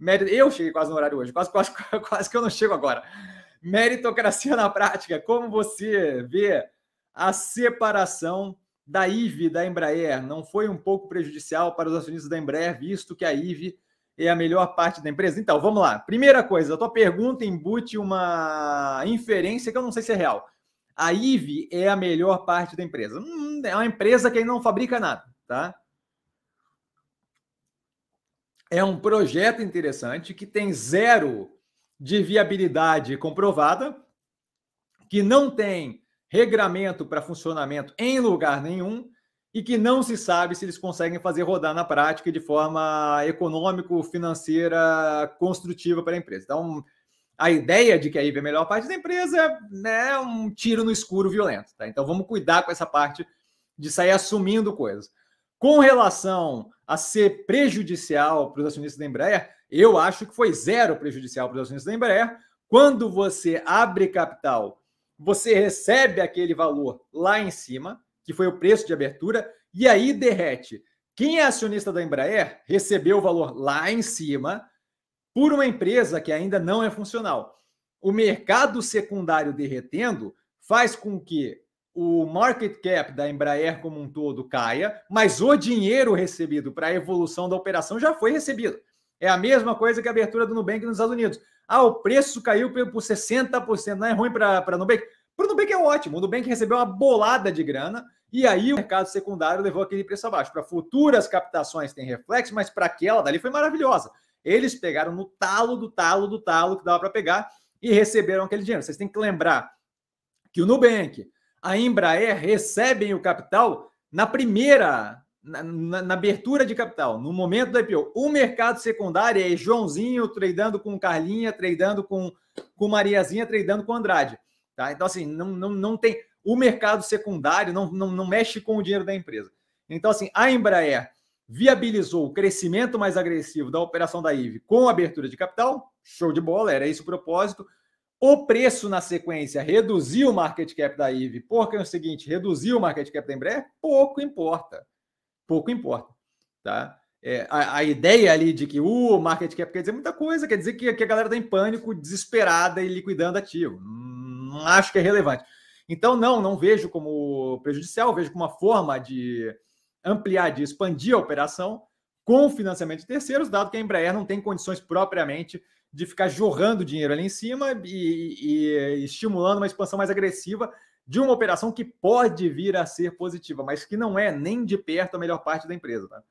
Mérito, eu cheguei quase no horário hoje, quase, quase, quase que eu não chego agora. Meritocracia na prática, como você vê a separação da IVE da Embraer? Não foi um pouco prejudicial para os acionistas da Embraer, visto que a IVE é a melhor parte da empresa? Então, vamos lá. Primeira coisa, a tua pergunta embute uma inferência que eu não sei se é real. A IVE é a melhor parte da empresa. Hum, é uma empresa que não fabrica nada, tá? é um projeto interessante que tem zero de viabilidade comprovada, que não tem regramento para funcionamento em lugar nenhum e que não se sabe se eles conseguem fazer rodar na prática de forma econômico, financeira, construtiva para a empresa. Então, a ideia de que a IVA é a melhor parte da empresa né, é um tiro no escuro violento. Tá? Então, vamos cuidar com essa parte de sair assumindo coisas. Com relação a ser prejudicial para os acionistas da Embraer, eu acho que foi zero prejudicial para os acionistas da Embraer. Quando você abre capital, você recebe aquele valor lá em cima, que foi o preço de abertura, e aí derrete. Quem é acionista da Embraer recebeu o valor lá em cima por uma empresa que ainda não é funcional. O mercado secundário derretendo faz com que o market cap da Embraer como um todo caia, mas o dinheiro recebido para a evolução da operação já foi recebido. É a mesma coisa que a abertura do Nubank nos Estados Unidos. Ah, o preço caiu por 60%, não é ruim para a Nubank? Para o Nubank é ótimo, o Nubank recebeu uma bolada de grana e aí o mercado secundário levou aquele preço abaixo. Para futuras captações tem reflexo, mas para aquela dali foi maravilhosa. Eles pegaram no talo do talo do talo que dava para pegar e receberam aquele dinheiro. Vocês têm que lembrar que o Nubank, a Embraer recebem o capital na primeira, na, na, na abertura de capital, no momento da IPO. O mercado secundário é Joãozinho tradeando com Carlinha, tradeando com, com Mariazinha, tradeando com Andrade. Tá? Então, assim, não, não, não tem. O mercado secundário não, não, não mexe com o dinheiro da empresa. Então, assim, a Embraer viabilizou o crescimento mais agressivo da operação da IVE com abertura de capital, show de bola, era esse o propósito. O preço na sequência reduziu o market cap da IVE, porque é o seguinte, reduziu o market cap da Embraer, pouco importa. Pouco importa, tá? É, a, a, ideia ali de que o uh, market cap quer dizer muita coisa, quer dizer que, que a galera está em pânico, desesperada e liquidando ativo. Hum, acho que é relevante. Então, não, não vejo como prejudicial, vejo como uma forma de ampliar, de expandir a operação com financiamento de terceiros, dado que a Embraer não tem condições propriamente de ficar jorrando dinheiro ali em cima e, e, estimulando uma expansão mais agressiva de uma operação que pode vir a ser positiva, mas que não é nem de perto a melhor parte da empresa. Tá?